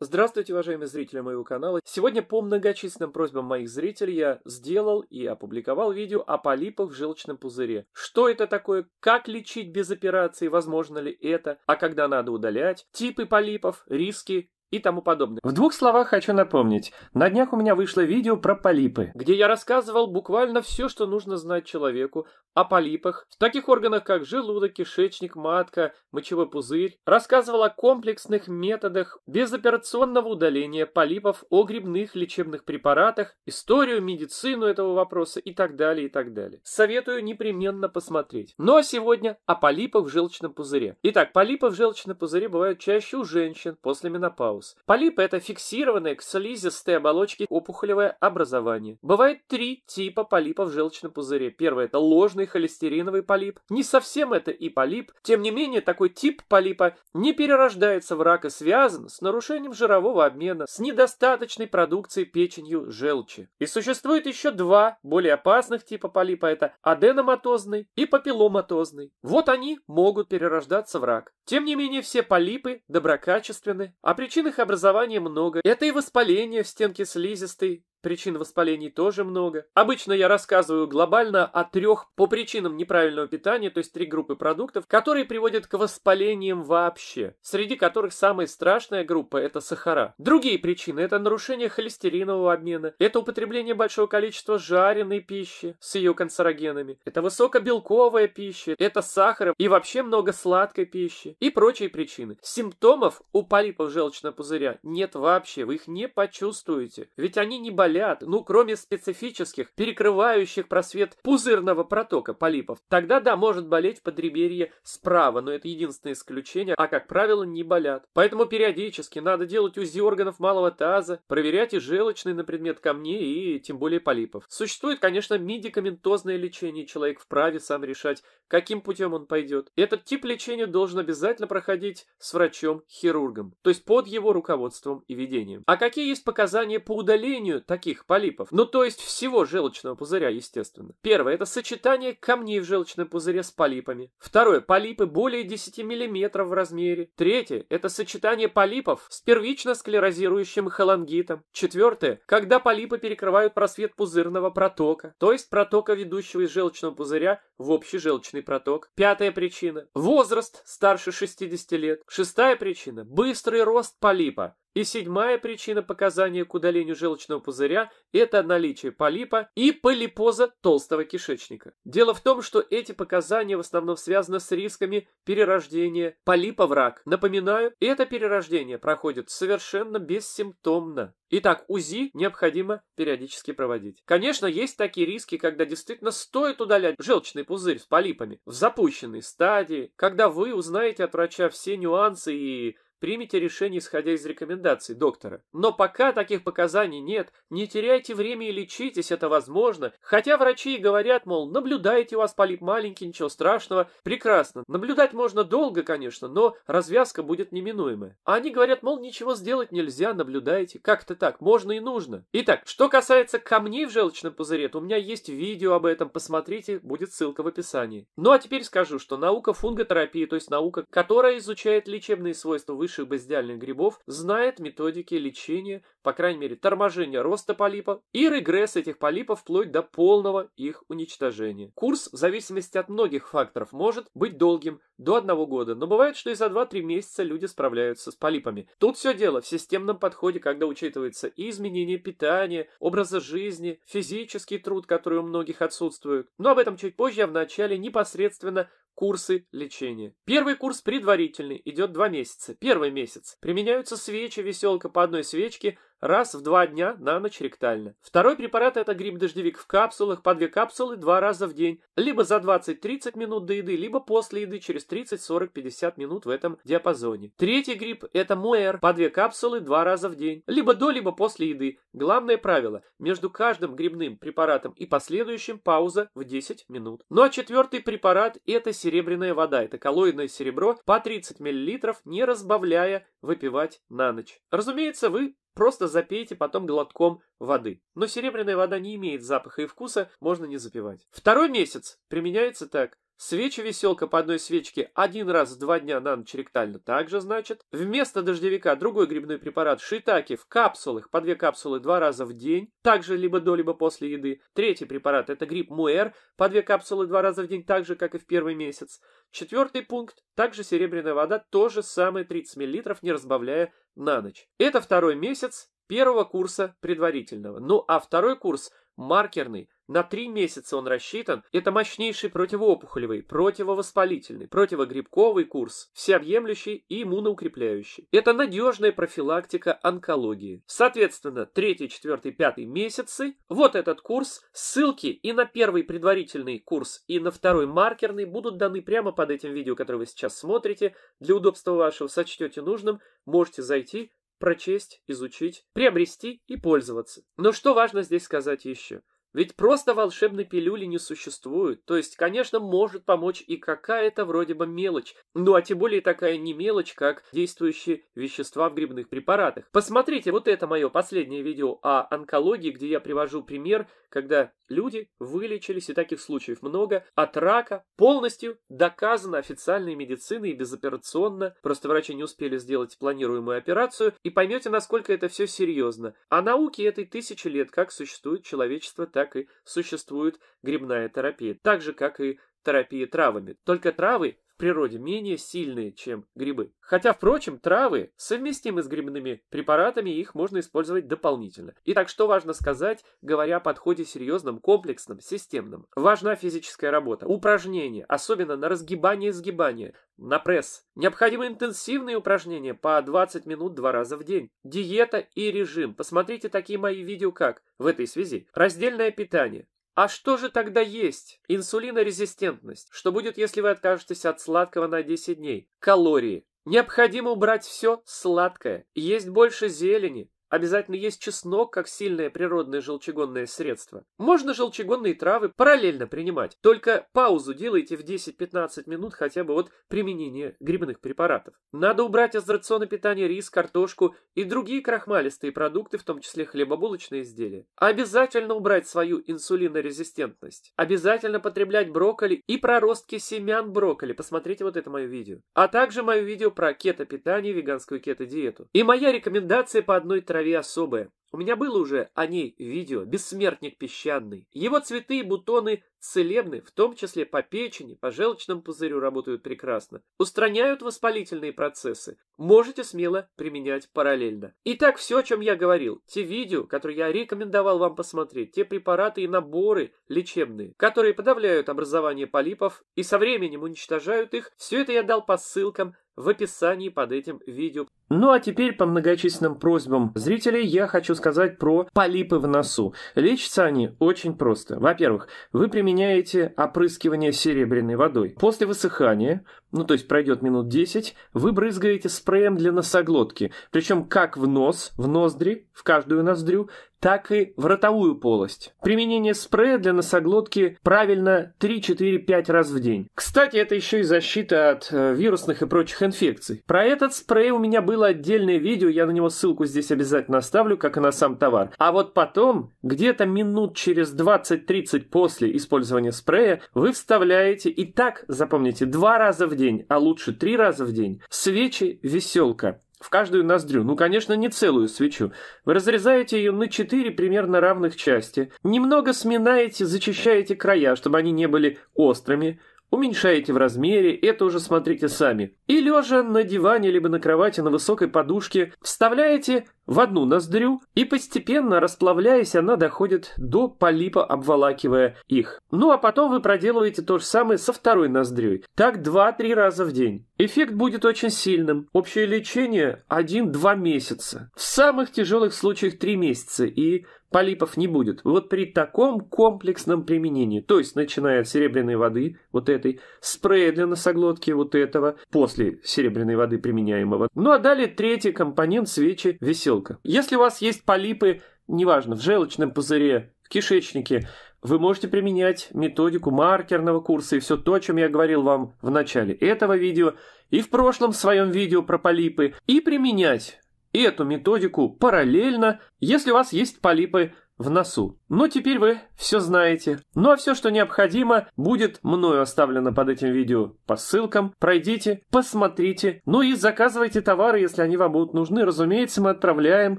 Здравствуйте, уважаемые зрители моего канала! Сегодня по многочисленным просьбам моих зрителей я сделал и опубликовал видео о полипах в желчном пузыре. Что это такое, как лечить без операции, возможно ли это, а когда надо удалять, типы полипов, риски и тому подобное. В двух словах хочу напомнить. На днях у меня вышло видео про полипы, где я рассказывал буквально все, что нужно знать человеку о полипах, в таких органах, как желудок, кишечник, матка, мочевой пузырь. Рассказывал о комплексных методах безоперационного удаления полипов, о грибных лечебных препаратах, историю, медицину этого вопроса и так далее, и так далее. Советую непременно посмотреть. Но сегодня о полипах в желчном пузыре. Итак, полипы в желчном пузыре бывают чаще у женщин после менопаузы вирус. Полип – это фиксированное к слизистой оболочке опухолевое образование. Бывает три типа полипов в желчном пузыре. Первый – это ложный холестериновый полип. Не совсем это и полип. Тем не менее, такой тип полипа не перерождается в рак и связан с нарушением жирового обмена, с недостаточной продукцией печенью желчи. И существует еще два более опасных типа полипа – это аденоматозный и папилломатозный. Вот они могут перерождаться в рак. Тем не менее, все полипы доброкачественны, а причина Причин их образования много. Это и воспаление в стенке слизистой, Причин воспалений тоже много. Обычно я рассказываю глобально о трех по причинам неправильного питания, то есть три группы продуктов, которые приводят к воспалениям вообще, среди которых самая страшная группа – это сахара. Другие причины – это нарушение холестеринового обмена, это употребление большого количества жареной пищи с ее канцерогенами, это высокобелковая пища, это сахар и вообще много сладкой пищи и прочие причины. Симптомов у полипов желчного пузыря нет вообще, вы их не почувствуете, ведь они не болят болят, ну, кроме специфических, перекрывающих просвет пузырного протока полипов. Тогда, да, может болеть подреберье справа, но это единственное исключение, а, как правило, не болят. Поэтому периодически надо делать УЗИ органов малого таза, проверять и желчный на предмет камней и тем более полипов. Существует, конечно, медикаментозное лечение, человек вправе сам решать, каким путем он пойдет. Этот тип лечения должен обязательно проходить с врачом-хирургом, то есть под его руководством и ведением. А какие есть показания по удалению таких таких полипов, ну то есть всего желчного пузыря, естественно. Первое – это сочетание камней в желчном пузыре с полипами. Второе – полипы более 10 мм в размере. Третье – это сочетание полипов с первично склерозирующим холангитом. Четвертое – когда полипы перекрывают просвет пузырного протока, то есть протока, ведущего из желчного пузыря в общий желчный проток. Пятая причина – возраст старше 60 лет. Шестая причина – быстрый рост полипа и седьмая причина показания к удалению желчного пузыря – это наличие полипа и полипоза толстого кишечника. Дело в том, что эти показания в основном связаны с рисками перерождения полипа в рак. Напоминаю, это перерождение проходит совершенно бессимптомно. Итак, УЗИ необходимо периодически проводить. Конечно, есть такие риски, когда действительно стоит удалять желчный пузырь с полипами в запущенной стадии, когда вы узнаете от врача все нюансы и Примите решение, исходя из рекомендаций доктора. Но пока таких показаний нет, не теряйте время и лечитесь, это возможно. Хотя врачи и говорят, мол, наблюдайте, у вас полип маленький, ничего страшного. Прекрасно. Наблюдать можно долго, конечно, но развязка будет неминуемая. А они говорят, мол, ничего сделать нельзя, наблюдайте. Как-то так, можно и нужно. Итак, что касается камней в желчном пузыре, то у меня есть видео об этом, посмотрите, будет ссылка в описании. Ну а теперь скажу, что наука фунготерапии, то есть наука, которая изучает лечебные свойства выше крупнейших бездельных грибов, знает методики лечения, по крайней мере, торможения роста полипов и регресс этих полипов вплоть до полного их уничтожения. Курс в зависимости от многих факторов может быть долгим, до одного года, но бывает, что и за 2-3 месяца люди справляются с полипами. Тут все дело в системном подходе, когда учитывается и изменение питания, образа жизни, физический труд, который у многих отсутствует. Но об этом чуть позже, а в начале непосредственно Курсы лечения. Первый курс предварительный, идет два месяца. Первый месяц. Применяются свечи, веселка по одной свечке – раз в два дня на ночь ректально. Второй препарат – это гриб-дождевик в капсулах, по две капсулы два раза в день, либо за 20-30 минут до еды, либо после еды через 30, 40, 50 минут в этом диапазоне. Третий гриб – это муэр, по две капсулы два раза в день, либо до, либо после еды. Главное правило – между каждым грибным препаратом и последующим пауза в 10 минут. Ну а четвертый препарат – это серебряная вода, это коллоидное серебро по 30 мл, не разбавляя выпивать на ночь. Разумеется, вы Просто запейте потом глотком воды. Но серебряная вода не имеет запаха и вкуса, можно не запивать. Второй месяц применяется так. Свечи веселка по одной свечке один раз в два дня на ночь ректально также, значит. Вместо дождевика другой грибной препарат шитаки в капсулах, по две капсулы два раза в день, также либо до, либо после еды. Третий препарат это гриб муэр, по две капсулы два раза в день, так же, как и в первый месяц. Четвертый пункт, также серебряная вода, то же самое 30 мл, не разбавляя на ночь. Это второй месяц первого курса предварительного. Ну а второй курс маркерный, на три месяца он рассчитан. Это мощнейший противоопухолевый, противовоспалительный, противогрибковый курс, всеобъемлющий и иммуноукрепляющий. Это надежная профилактика онкологии. Соответственно, третий, четвертый, пятый месяцы. Вот этот курс. Ссылки и на первый предварительный курс, и на второй маркерный будут даны прямо под этим видео, которое вы сейчас смотрите. Для удобства вашего сочтете нужным, можете зайти, прочесть, изучить, приобрести и пользоваться. Но что важно здесь сказать еще? Ведь просто волшебной пилюли не существует. То есть, конечно, может помочь и какая-то вроде бы мелочь. Ну а тем более такая не мелочь, как действующие вещества в грибных препаратах. Посмотрите вот это мое последнее видео о онкологии, где я привожу пример, когда люди вылечились, и таких случаев много, от рака полностью доказано официальной медициной и безоперационно. Просто врачи не успели сделать планируемую операцию, и поймете, насколько это все серьезно. А науке этой тысячи лет, как существует человечество, так так и существует грибная терапия, так же, как и терапия травами. Только травы в природе менее сильные, чем грибы. Хотя, впрочем, травы совместимы с грибными препаратами, и их можно использовать дополнительно. Итак, что важно сказать, говоря о подходе серьезном, комплексном, системном? Важна физическая работа, упражнения, особенно на разгибание и сгибание, на пресс. Необходимы интенсивные упражнения по 20 минут два раза в день. Диета и режим. Посмотрите такие мои видео как в этой связи. Раздельное питание, а что же тогда есть? Инсулинорезистентность. Что будет, если вы откажетесь от сладкого на 10 дней? Калории. Необходимо убрать все сладкое, есть больше зелени, Обязательно есть чеснок как сильное природное желчегонное средство. Можно желчегонные травы параллельно принимать, только паузу делайте в 10-15 минут хотя бы от применения грибных препаратов. Надо убрать из рациона питания рис, картошку и другие крахмалистые продукты, в том числе хлебобулочные изделия. Обязательно убрать свою инсулинорезистентность. Обязательно потреблять брокколи и проростки семян брокколи. Посмотрите вот это мое видео. А также мое видео про кето-питание веганскую кето-диету. И моя рекомендация по одной траве траве особое. У меня было уже о ней видео «Бессмертник песчаный». Его цветы и бутоны целебны, в том числе по печени, по желчному пузырю работают прекрасно. Устраняют воспалительные процессы. Можете смело применять параллельно. Итак, все, о чем я говорил. Те видео, которые я рекомендовал вам посмотреть, те препараты и наборы лечебные, которые подавляют образование полипов и со временем уничтожают их, все это я дал по ссылкам в описании под этим видео. Ну а теперь по многочисленным просьбам зрителей я хочу сказать про полипы в носу. Лечатся они очень просто. Во-первых, вы применяете опрыскивание серебряной водой. После высыхания, ну то есть пройдет минут 10, вы брызгаете спреем для носоглотки. Причем как в нос, в ноздри, в каждую ноздрю, так и в ротовую полость. Применение спрея для носоглотки правильно 3-4-5 раз в день. Кстати, это еще и защита от э, вирусных и прочих инфекций. Про этот спрей у меня было отдельное видео, я на него ссылку здесь обязательно оставлю, как и на сам товар. А вот потом, где-то минут через 20-30 после использования спрея, вы вставляете, и так, запомните, два раза в день, а лучше три раза в день, свечи веселка в каждую ноздрю, ну, конечно, не целую свечу. Вы разрезаете ее на четыре примерно равных части, немного сминаете, зачищаете края, чтобы они не были острыми, уменьшаете в размере, это уже смотрите сами. И лежа на диване либо на кровати на высокой подушке, вставляете в одну ноздрю, и постепенно, расплавляясь, она доходит до полипа, обволакивая их. Ну а потом вы проделываете то же самое со второй ноздрюй. Так 2-3 раза в день. Эффект будет очень сильным. Общее лечение 1-2 месяца. В самых тяжелых случаях 3 месяца. И полипов не будет. Вот при таком комплексном применении, то есть начиная от серебряной воды, вот этой, спрея для носоглотки вот этого, после серебряной воды применяемого. Ну а далее третий компонент свечи – веселка. Если у вас есть полипы, неважно, в желчном пузыре, в кишечнике, вы можете применять методику маркерного курса и все то, о чем я говорил вам в начале этого видео и в прошлом своем видео про полипы, и применять и эту методику параллельно, если у вас есть полипы в носу. Ну теперь вы все знаете. Ну а все, что необходимо, будет мною оставлено под этим видео по ссылкам. Пройдите, посмотрите, ну и заказывайте товары, если они вам будут нужны. Разумеется, мы отправляем,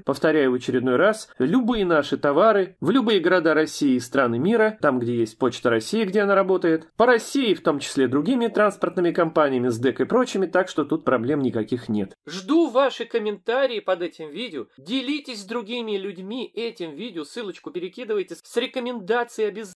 повторяю в очередной раз, любые наши товары в любые города России и страны мира, там, где есть Почта России, где она работает, по России, в том числе другими транспортными компаниями, с СДЭК и прочими, так что тут проблем никаких нет. Жду ваши комментарии под этим видео. Делитесь с другими людьми этим видео, ссылочку перекидывайте с рекомендацией обязательно